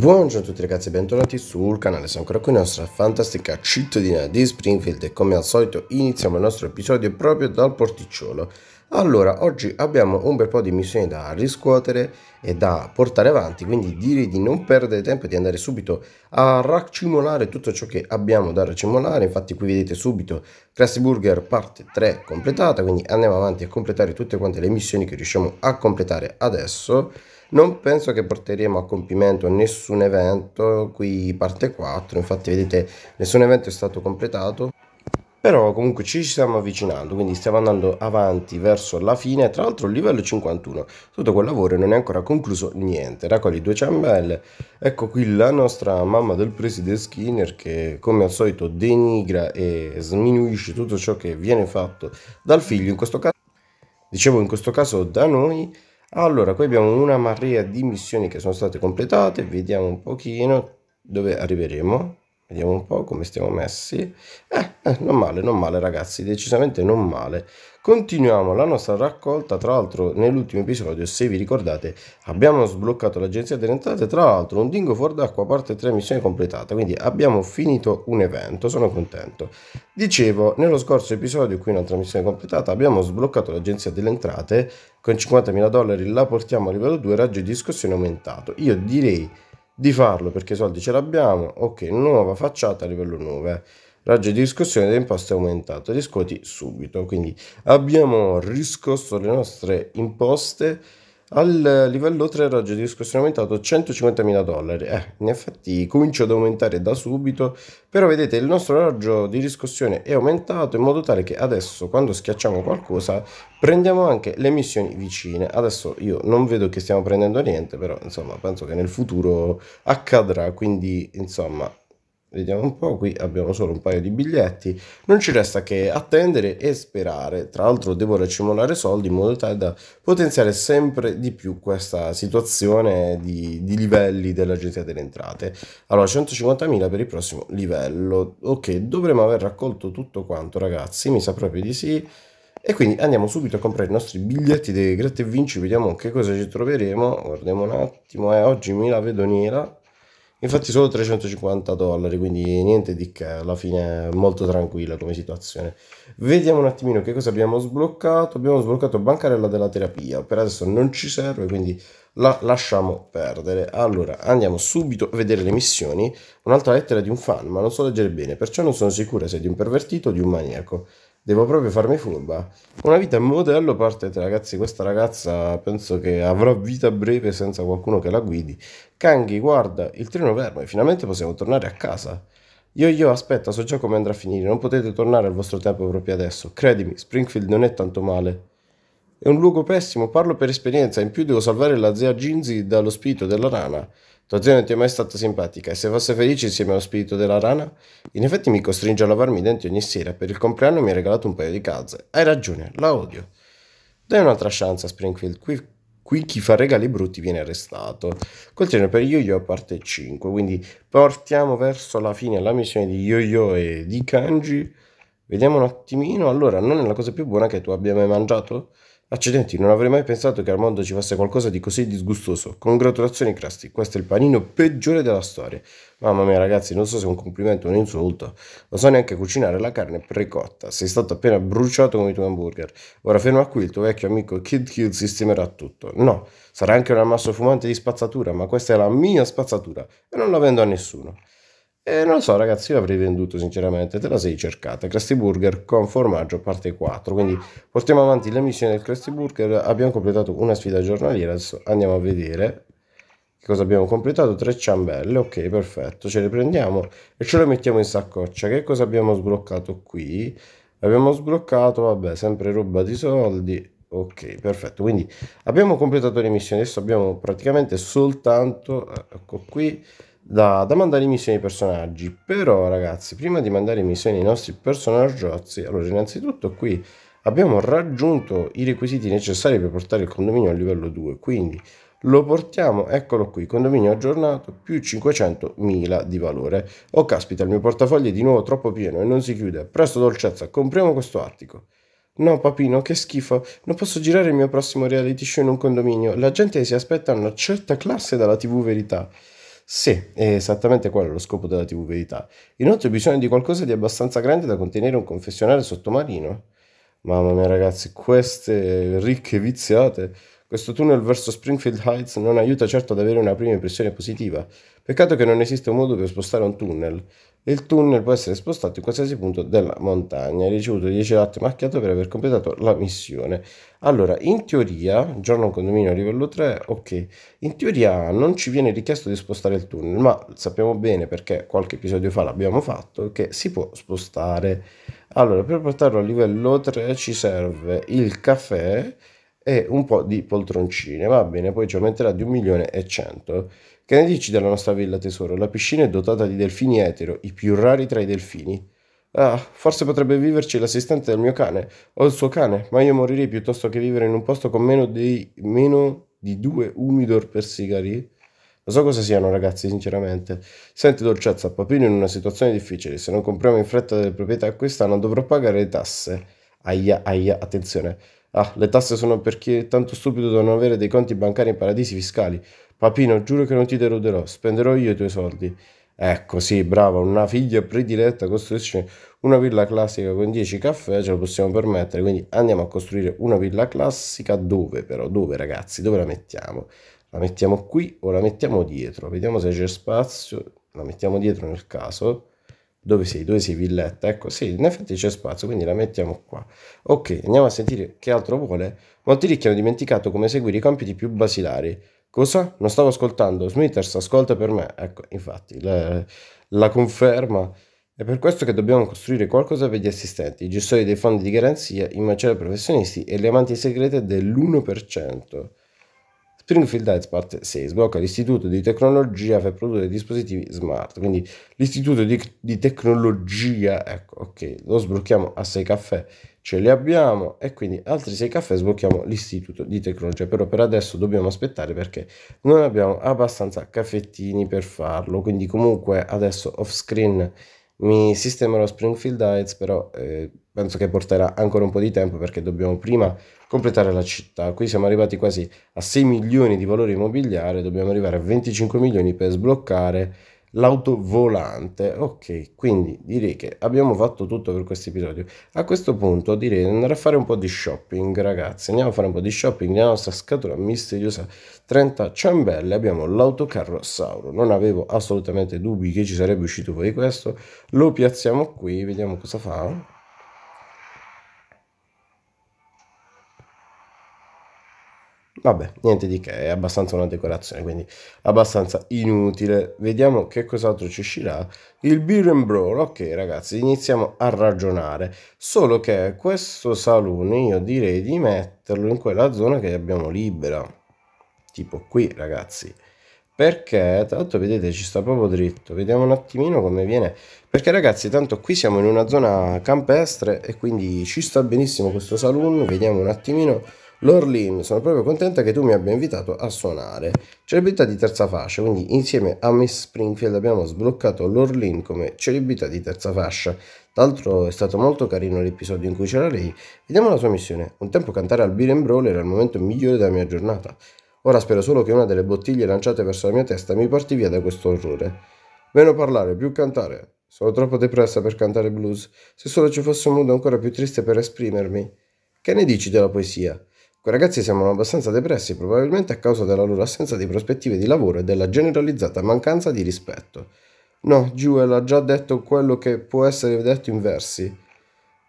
Buongiorno a tutti ragazzi e bentornati sul canale, sono ancora qui, nostra fantastica cittadina di Springfield e come al solito iniziamo il nostro episodio proprio dal porticciolo. Allora, oggi abbiamo un bel po' di missioni da riscuotere e da portare avanti, quindi direi di non perdere tempo e di andare subito a raccimolare tutto ciò che abbiamo da racimolare. Infatti qui vedete subito Classy Burger parte 3 completata, quindi andiamo avanti a completare tutte quante le missioni che riusciamo a completare adesso. Non penso che porteremo a compimento nessun evento, qui parte 4, infatti vedete nessun evento è stato completato, però comunque ci stiamo avvicinando, quindi stiamo andando avanti verso la fine, tra l'altro il livello 51, tutto quel lavoro non è ancora concluso niente, raccogli due ciambelle, ecco qui la nostra mamma del preside Skinner che come al solito denigra e sminuisce tutto ciò che viene fatto dal figlio, in questo caso, dicevo in questo caso da noi, allora, qui abbiamo una marea di missioni che sono state completate, vediamo un pochino dove arriveremo. Vediamo un po' come stiamo messi. Eh, eh, non male, non male ragazzi, decisamente non male. Continuiamo la nostra raccolta, tra l'altro nell'ultimo episodio, se vi ricordate, abbiamo sbloccato l'agenzia delle entrate, tra l'altro un dingo fuori d'acqua parte 3 missione completata, quindi abbiamo finito un evento, sono contento. Dicevo, nello scorso episodio, qui un'altra missione completata, abbiamo sbloccato l'agenzia delle entrate, con 50.000 dollari la portiamo a livello 2, raggio di discussione aumentato. Io direi di farlo perché i soldi ce l'abbiamo. Ok, nuova facciata a livello 9. Eh. Raggio di riscossione dell'imposta è aumentato, riscuoti subito. Quindi abbiamo riscosso le nostre imposte al livello 3 il raggio di discussione è aumentato 150.000 dollari. Eh, in effetti comincio ad aumentare da subito, però vedete il nostro raggio di riscossione è aumentato in modo tale che adesso quando schiacciamo qualcosa prendiamo anche le missioni vicine. Adesso io non vedo che stiamo prendendo niente, però insomma penso che nel futuro accadrà, quindi insomma Vediamo un po', qui abbiamo solo un paio di biglietti. Non ci resta che attendere e sperare. Tra l'altro devo racimolare soldi in modo tale da potenziare sempre di più questa situazione di, di livelli dell'agenzia delle entrate. Allora, 150.000 per il prossimo livello. Ok, dovremmo aver raccolto tutto quanto, ragazzi. Mi sa proprio di sì. E quindi andiamo subito a comprare i nostri biglietti dei gratta e vinci, vediamo che cosa ci troveremo. Guardiamo un attimo, eh, oggi mi la vedo nera Infatti solo 350 dollari, quindi niente di che, alla fine è molto tranquilla come situazione. Vediamo un attimino che cosa abbiamo sbloccato. Abbiamo sbloccato Bancarella della terapia, per adesso non ci serve, quindi la lasciamo perdere. Allora, andiamo subito a vedere le missioni. Un'altra lettera di un fan, ma non so leggere bene, perciò non sono sicura se è di un pervertito o di un maniaco. Devo proprio farmi furba. Una vita modello parte 3, ragazzi. Questa ragazza penso che avrà vita breve senza qualcuno che la guidi. Kanghi, guarda, il treno fermo finalmente possiamo tornare a casa. Io, io, aspetta, so già come andrà a finire. Non potete tornare al vostro tempo proprio adesso. Credimi, Springfield non è tanto male. È un luogo pessimo, parlo per esperienza, in più devo salvare la zia Ginzi dallo spirito della rana. Tua zia non ti è mai stata simpatica e se fosse felice insieme allo spirito della rana? In effetti mi costringe a lavarmi i denti ogni sera, per il compleanno mi ha regalato un paio di calze. Hai ragione, la odio. Dai un'altra chance a Springfield, qui, qui chi fa regali brutti viene arrestato. Continuo per Yo-Yo a parte 5, quindi portiamo verso la fine la missione di Yo-Yo e di Kanji. Vediamo un attimino, allora non è la cosa più buona che tu abbia mai mangiato? Accidenti, non avrei mai pensato che al mondo ci fosse qualcosa di così disgustoso. Congratulazioni, Krusty. Questo è il panino peggiore della storia. Mamma mia, ragazzi, non so se è un complimento o un insulto. Non so neanche cucinare la carne precotta. Sei stato appena bruciato con i tuoi hamburger. Ora ferma qui, il tuo vecchio amico Kid Kid sistemerà tutto. No, sarà anche un ammasso fumante di spazzatura, ma questa è la mia spazzatura e non la vendo a nessuno. E non lo so, ragazzi, io avrei venduto sinceramente, te la sei cercata. Krusty Burger con formaggio parte 4. Quindi portiamo avanti la missione del Krusty Burger. Abbiamo completato una sfida giornaliera, adesso andiamo a vedere che cosa abbiamo completato. Tre ciambelle, ok, perfetto. Ce le prendiamo e ce le mettiamo in saccoccia. Che cosa abbiamo sbloccato qui? Abbiamo sbloccato, vabbè, sempre roba di soldi. Ok, perfetto. Quindi abbiamo completato le missioni. Adesso abbiamo praticamente soltanto, eh, ecco qui da, da mandare in missione ai personaggi. Però ragazzi, prima di mandare in missione i nostri personaggiozzi, allora innanzitutto qui abbiamo raggiunto i requisiti necessari per portare il condominio a livello 2, quindi lo portiamo, eccolo qui, condominio aggiornato più 500.000 di valore. Oh caspita, il mio portafoglio è di nuovo troppo pieno e non si chiude. Presto dolcezza, compriamo questo attico. No papino, che schifo, non posso girare il mio prossimo reality show in un condominio. La gente si aspetta una certa classe dalla tv verità. Sì, è esattamente quello lo scopo della TV Verità. Inoltre ho bisogno di qualcosa di abbastanza grande da contenere un confessionale sottomarino. Mamma mia ragazzi, queste ricche viziate questo tunnel verso Springfield Heights non aiuta certo ad avere una prima impressione positiva. Peccato che non esiste un modo per spostare un tunnel. Il tunnel può essere spostato in qualsiasi punto della montagna. Hai ricevuto 10 latte macchiato per aver completato la missione. Allora, in teoria, giorno un condominio a livello 3, ok. In teoria non ci viene richiesto di spostare il tunnel, ma sappiamo bene perché qualche episodio fa l'abbiamo fatto, che si può spostare. Allora, per portarlo a livello 3 ci serve il caffè e un po' di poltroncine, va bene, poi ci aumenterà di 1 milione e 100. Che ne dici della nostra villa tesoro? La piscina è dotata di delfini etero, i più rari tra i delfini. Ah, forse potrebbe viverci l'assistente del mio cane o il suo cane, ma io morirei piuttosto che vivere in un posto con meno di, meno di due umidor per sigari. Non so cosa siano, ragazzi, sinceramente. Senti dolcezza, Papino in una situazione difficile. Se non compriamo in fretta delle proprietà quest'anno dovrò pagare le tasse. Aia, aia, attenzione. Ah, le tasse sono per chi è tanto stupido da non avere dei conti bancari in paradisi fiscali. Papino, giuro che non ti deluderò, spenderò io i tuoi soldi. Ecco, sì, brava, una figlia prediletta costruisce una villa classica con 10 caffè, ce lo possiamo permettere, quindi andiamo a costruire una villa classica dove però? Dove ragazzi? Dove la mettiamo? La mettiamo qui o la mettiamo dietro? Vediamo se c'è spazio, la mettiamo dietro nel caso. Dove sei? Dove sei Villetta? Ecco, sì, in effetti c'è spazio, quindi la mettiamo qua. Ok, andiamo a sentire che altro vuole. Molti ricchi hanno dimenticato come seguire i compiti più basilari. Cosa? Non stavo ascoltando. Smithers, ascolta per me. Ecco, infatti, la, la conferma. È per questo che dobbiamo costruire qualcosa per gli assistenti, i gestori dei fondi di garanzia, i macelli professionisti e le amanti segrete dell'1%. Springfield Heights parte 6 sblocca l'istituto di tecnologia per produrre dispositivi smart. Quindi l'istituto di, di tecnologia, ecco, ok, lo sblocchiamo a 6 caffè, ce li abbiamo e quindi altri 6 caffè sblocchiamo l'istituto di tecnologia. Però per adesso dobbiamo aspettare perché non abbiamo abbastanza caffettini per farlo. Quindi comunque adesso off screen mi sistemerò Springfield Heights, però eh, penso che porterà ancora un po' di tempo perché dobbiamo prima completare la città. Qui siamo arrivati quasi a 6 milioni di valore immobiliare, dobbiamo arrivare a 25 milioni per sbloccare l'autovolante ok quindi direi che abbiamo fatto tutto per questo episodio a questo punto direi di andare a fare un po' di shopping ragazzi andiamo a fare un po' di shopping nella nostra scatola misteriosa 30 ciambelle abbiamo l'autocarro Sauro. non avevo assolutamente dubbi che ci sarebbe uscito fuori questo lo piazziamo qui vediamo cosa fa Vabbè, niente di che, è abbastanza una decorazione, quindi abbastanza inutile. Vediamo che cos'altro ci uscirà. Il Beer and Brawl, ok ragazzi, iniziamo a ragionare. Solo che questo saloon io direi di metterlo in quella zona che abbiamo libera. Tipo qui, ragazzi. Perché, tanto vedete, ci sta proprio dritto. Vediamo un attimino come viene. Perché ragazzi, tanto qui siamo in una zona campestre e quindi ci sta benissimo questo saloon. Vediamo un attimino Lorlin, sono proprio contenta che tu mi abbia invitato a suonare. Celebrità di terza fascia, quindi insieme a Miss Springfield abbiamo sbloccato Lorlin come celebrità di terza fascia. Tra l'altro è stato molto carino l'episodio in cui c'era lei. Vediamo la sua missione. Un tempo cantare al Beer and Brawl era il momento migliore della mia giornata. Ora spero solo che una delle bottiglie lanciate verso la mia testa mi porti via da questo orrore. Meno parlare, più cantare. Sono troppo depressa per cantare blues. Se solo ci fosse un modo ancora più triste per esprimermi. Che ne dici della poesia? Quei ragazzi sembrano abbastanza depressi probabilmente a causa della loro assenza di prospettive di lavoro e della generalizzata mancanza di rispetto. No, Jewel ha già detto quello che può essere detto in versi.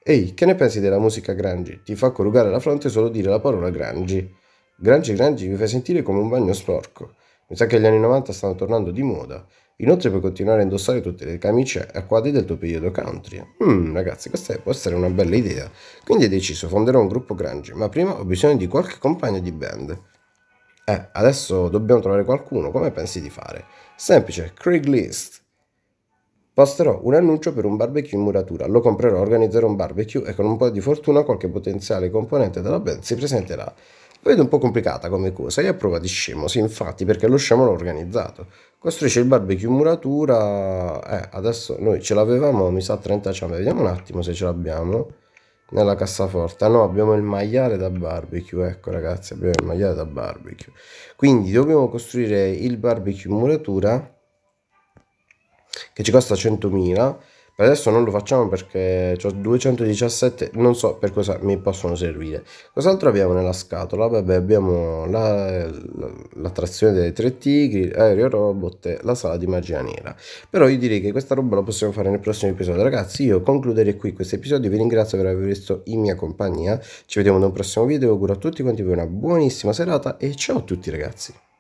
Ehi, che ne pensi della musica Grangi? Ti fa corrugare la fronte solo dire la parola Grangi. Grangi Grangi mi fa sentire come un bagno sporco. Mi sa che gli anni 90 stanno tornando di moda. Inoltre puoi continuare a indossare tutte le camicie a quadri del tuo periodo country. Mmm, ragazzi, questa può essere una bella idea. Quindi ho deciso, fonderò un gruppo grunge, ma prima ho bisogno di qualche compagno di band. Eh, adesso dobbiamo trovare qualcuno, come pensi di fare? Semplice, Craigslist. Posterò un annuncio per un barbecue in muratura, lo comprerò, organizzerò un barbecue e con un po' di fortuna qualche potenziale componente della band si presenterà vedo un po' complicata come cosa e a prova di scemo, sì infatti perché lo scemo l'ho organizzato. Costruisce il barbecue in muratura, eh, adesso noi ce l'avevamo mi sa 30 ciambe, vediamo un attimo se ce l'abbiamo nella cassaforte. Ah, no, abbiamo il maiale da barbecue, ecco ragazzi, abbiamo il maiale da barbecue. Quindi dobbiamo costruire il barbecue in muratura che ci costa 100.000 adesso non lo facciamo perché ho 217 non so per cosa mi possono servire cos'altro abbiamo nella scatola vabbè abbiamo l'attrazione la, la dei tre tigri aereo robot e la sala di magia nera però io direi che questa roba la possiamo fare nel prossimo episodio ragazzi io concluderei qui questo episodio vi ringrazio per aver visto in mia compagnia ci vediamo nel prossimo video auguro a tutti quanti voi una buonissima serata e ciao a tutti ragazzi